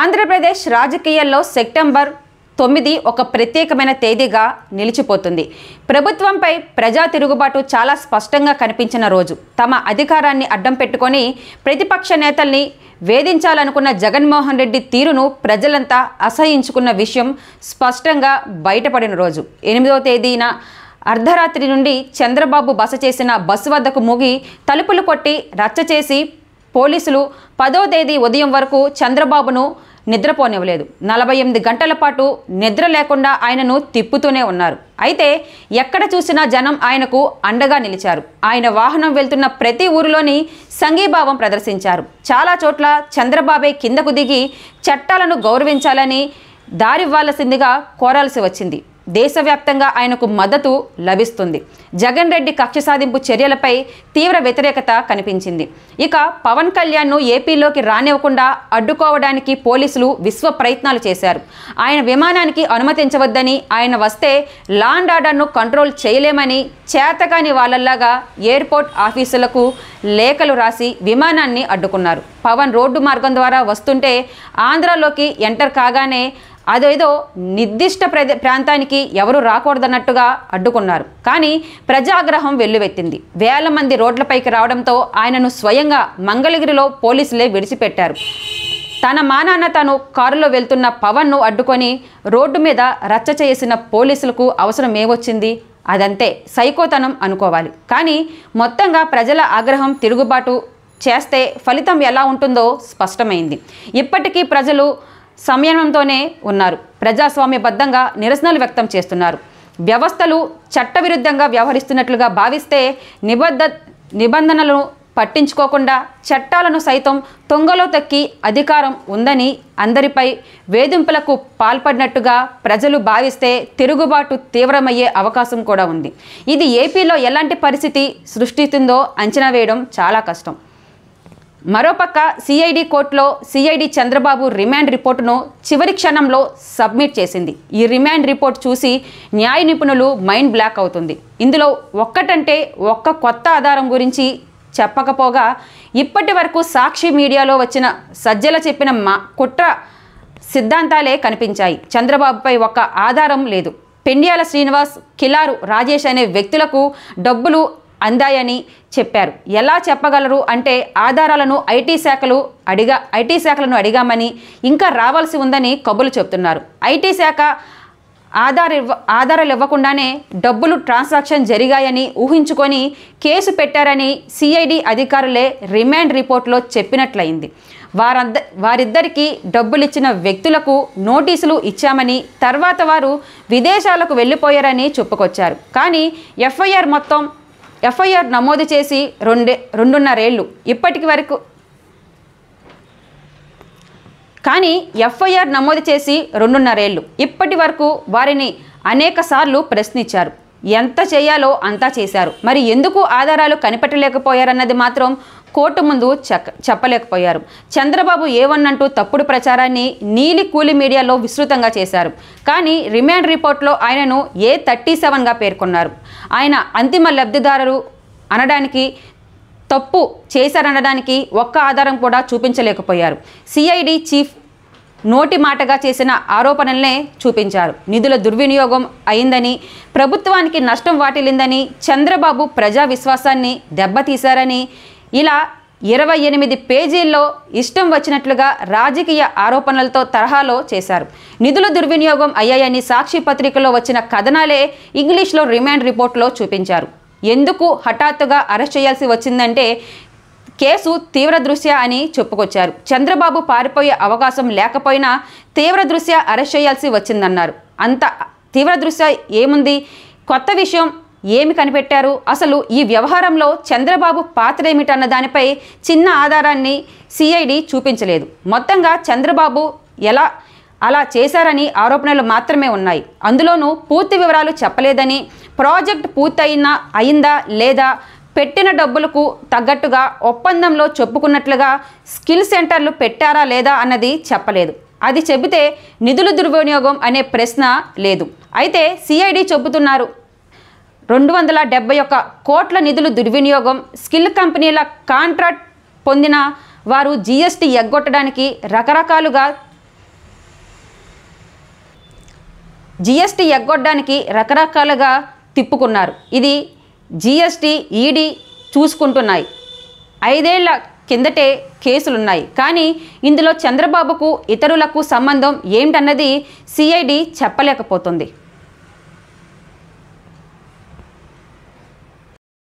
ఆంధ్రప్రదేశ్ రాజకీయాల్లో సెప్టెంబర్ తొమ్మిది ఒక ప్రత్యేకమైన తేదీగా నిలిచిపోతుంది ప్రభుత్వంపై ప్రజా తిరుగుబాటు చాలా స్పష్టంగా కనిపించిన రోజు తమ అధికారాన్ని అడ్డం పెట్టుకొని ప్రతిపక్ష నేతల్ని వేధించాలనుకున్న జగన్మోహన్ రెడ్డి తీరును ప్రజలంతా అసహించుకున్న విషయం స్పష్టంగా బయటపడిన రోజు ఎనిమిదవ తేదీన అర్ధరాత్రి నుండి చంద్రబాబు బస చేసిన బస్సు వద్దకు మూగి తలుపులు కొట్టి రచ్చ చేసి పోలీసులు పదో తేదీ ఉదయం వరకు చంద్రబాబును నిద్రపోనివ్వలేదు నలభై ఎనిమిది గంటల పాటు నిద్ర లేకుండా ఆయనను తిప్పుతూనే ఉన్నారు అయితే ఎక్కడ చూసినా జనం ఆయనకు అండగా నిలిచారు ఆయన వాహనం వెళ్తున్న ప్రతి ఊరిలోని సంఘీభావం ప్రదర్శించారు చాలా చోట్ల చంద్రబాబే కిందకు దిగి చట్టాలను గౌరవించాలని దారివ్వాల్సిందిగా కోరాల్సి వచ్చింది దేశవ్యాప్తంగా ఆయనకు మద్దతు లభిస్తుంది జగన్ రెడ్డి కక్ష సాధింపు చర్యలపై తీవ్ర వ్యతిరేకత కనిపించింది ఇక పవన్ కళ్యాణ్ను ఏపీలోకి రానివ్వకుండా అడ్డుకోవడానికి పోలీసులు విశ్వ ప్రయత్నాలు చేశారు ఆయన విమానానికి అనుమతించవద్దని ఆయన వస్తే లాండ్ ఆర్డర్ను కంట్రోల్ చేయలేమని చేతకాని వాళ్ళల్లాగా ఎయిర్పోర్ట్ ఆఫీసులకు లేఖలు రాసి విమానాన్ని అడ్డుకున్నారు పవన్ రోడ్డు మార్గం ద్వారా వస్తుంటే ఆంధ్రలోకి ఎంటర్ కాగానే అదేదో నిర్దిష్ట ప్రాంతానికి ఎవరు రాకూడదన్నట్టుగా అడ్డుకున్నారు కానీ ప్రజాగ్రహం వెల్లువెత్తింది వేల మంది రోడ్లపైకి రావడంతో ఆయనను స్వయంగా మంగళగిరిలో పోలీసులే విడిచిపెట్టారు తన మానాన్న తను కారులో వెళ్తున్న పవన్ను అడ్డుకొని రోడ్డు మీద రచ్చ చేసిన పోలీసులకు అవసరం ఏమొచ్చింది అదంతే సైకోతనం అనుకోవాలి కానీ మొత్తంగా ప్రజల ఆగ్రహం తిరుగుబాటు చేస్తే ఫలితం ఎలా ఉంటుందో స్పష్టమైంది ఇప్పటికీ ప్రజలు సంయమంతోనే ఉన్నారు ప్రజాస్వామ్యబద్ధంగా నిరసనలు వ్యక్తం చేస్తున్నారు వ్యవస్థలు చట్టవిరుద్ధంగా వ్యవహరిస్తున్నట్లుగా భావిస్తే నిబద్ధ నిబంధనలను పట్టించుకోకుండా చట్టాలను సైతం తొంగలో తక్కి అధికారం ఉందని అందరిపై వేధింపులకు పాల్పడినట్టుగా ప్రజలు భావిస్తే తిరుగుబాటు తీవ్రమయ్యే అవకాశం కూడా ఉంది ఇది ఏపీలో ఎలాంటి పరిస్థితి సృష్టిస్తుందో అంచనా వేయడం చాలా కష్టం మరోపక్క సిఐడి కోర్టులో సిఐడి చంద్రబాబు రిమాండ్ రిపోర్టును చివరి క్షణంలో సబ్మిట్ చేసింది ఈ రిమాండ్ రిపోర్ట్ చూసి న్యాయ నిపుణులు మైండ్ బ్లాక్ అవుతుంది ఇందులో ఒక్కటంటే ఒక్క కొత్త ఆధారం గురించి చెప్పకపోగా ఇప్పటి వరకు సాక్షి మీడియాలో వచ్చిన సజ్జల చెప్పిన మా కుట్ర సిద్ధాంతాలే కనిపించాయి చంద్రబాబుపై ఒక్క ఆధారం లేదు పెండియాల శ్రీనివాస్ కిలారు రాజేష్ అనే వ్యక్తులకు డబ్బులు అందాయని చెప్పారు ఎలా చెప్పగలరు అంటే ఆధారాలను ఐటీ శాఖలు అడిగా ఐటీ శాఖలను అడిగామని ఇంకా రావాల్సి ఉందని కబులు చెప్తున్నారు ఐటీ శాఖ ఆధార ఆధారాలు ఇవ్వకుండానే డబ్బులు ట్రాన్సాక్షన్ జరిగాయని ఊహించుకొని కేసు పెట్టారని సిఐడి అధికారులే రిమాండ్ రిపోర్ట్లో చెప్పినట్లయింది వారంద వారిద్దరికీ డబ్బులిచ్చిన వ్యక్తులకు నోటీసులు ఇచ్చామని తర్వాత వారు విదేశాలకు వెళ్ళిపోయారని చెప్పుకొచ్చారు కానీ ఎఫ్ఐఆర్ మొత్తం ఎఫ్ఐఆర్ నమోదు చేసి రెండే రెండున్నరేళ్ళు ఇప్పటికి వరకు కానీ ఎఫ్ఐఆర్ నమోదు చేసి రెండున్నరేళ్ళు ఇప్పటి వరకు వారిని అనేకసార్లు ప్రశ్నించారు ఎంత చేయాలో అంతా చేశారు మరి ఎందుకు ఆధారాలు కనిపెట్టలేకపోయారన్నది మాత్రం కోర్టు ముందు చెప్పలేకపోయారు చంద్రబాబు ఏమన్నంటూ తప్పుడు ప్రచారాన్ని నీలి కూలి మీడియాలో విస్తృతంగా చేశారు కానీ రిమాండ్ రిపోర్ట్లో ఆయనను ఏ థర్టీ సెవెన్గా పేర్కొన్నారు ఆయన అంతిమ లబ్ధిదారు అనడానికి తప్పు చేశారనడానికి ఒక్క ఆధారం కూడా చూపించలేకపోయారు సిఐడి చీఫ్ నోటి మాటగా చేసిన ఆరోపణలనే చూపించారు నిధుల దుర్వినియోగం అయిందని ప్రభుత్వానికి నష్టం వాటిల్లిందని చంద్రబాబు ప్రజా విశ్వాసాన్ని దెబ్బతీశారని ఇలా ఇరవై ఎనిమిది పేజీల్లో ఇష్టం వచ్చినట్లుగా రాజకీయ ఆరోపణలతో తరహాలో చేశారు నిధుల దుర్వినియోగం అయ్యాయని సాక్షి పత్రికలో వచ్చిన కథనాలే ఇంగ్లీష్లో రిమాండ్ రిపోర్ట్లో చూపించారు ఎందుకు హఠాత్తుగా అరెస్ట్ చేయాల్సి వచ్చిందంటే కేసు తీవ్ర దృశ్య అని చెప్పుకొచ్చారు చంద్రబాబు పారిపోయే అవకాశం లేకపోయినా తీవ్ర దృశ్య అరెస్ట్ చేయాల్సి వచ్చిందన్నారు అంత తీవ్ర దృశ్య ఏముంది కొత్త విషయం ఏమి కనిపెట్టారు అసలు ఈ వ్యవహారంలో చంద్రబాబు పాత్రేమిటన్న దానిపై చిన్న ఆధారాన్ని సిఐడి చూపించలేదు మొత్తంగా చంద్రబాబు ఎలా అలా చేశారని ఆరోపణలు మాత్రమే ఉన్నాయి అందులోనూ పూర్తి వివరాలు చెప్పలేదని ప్రాజెక్ట్ పూర్తయినా అయిందా లేదా పెట్టిన డబ్బులకు తగ్గట్టుగా ఒప్పందంలో చెప్పుకున్నట్లుగా స్కిల్ సెంటర్లు పెట్టారా లేదా అన్నది చెప్పలేదు అది చెబితే నిధుల దుర్వినియోగం అనే ప్రశ్న లేదు అయితే సిఐడి చెబుతున్నారు రెండు వందల డెబ్బై ఒక కోట్ల నిధులు దుర్వినియోగం స్కిల్ కంపెనీల కాంట్రాక్ట్ పొందిన వారు జీఎస్టీ ఎగ్గొట్టడానికి రకరకాలుగా జీఎస్టీ ఎగ్గొట్టడానికి రకరకాలుగా తిప్పుకున్నారు ఇది జీఎస్టీ ఈడీ చూసుకుంటున్నాయి ఐదేళ్ల కిందటే కేసులున్నాయి కానీ ఇందులో చంద్రబాబుకు ఇతరులకు సంబంధం ఏమిటన్నది సిఐడి చెప్పలేకపోతుంది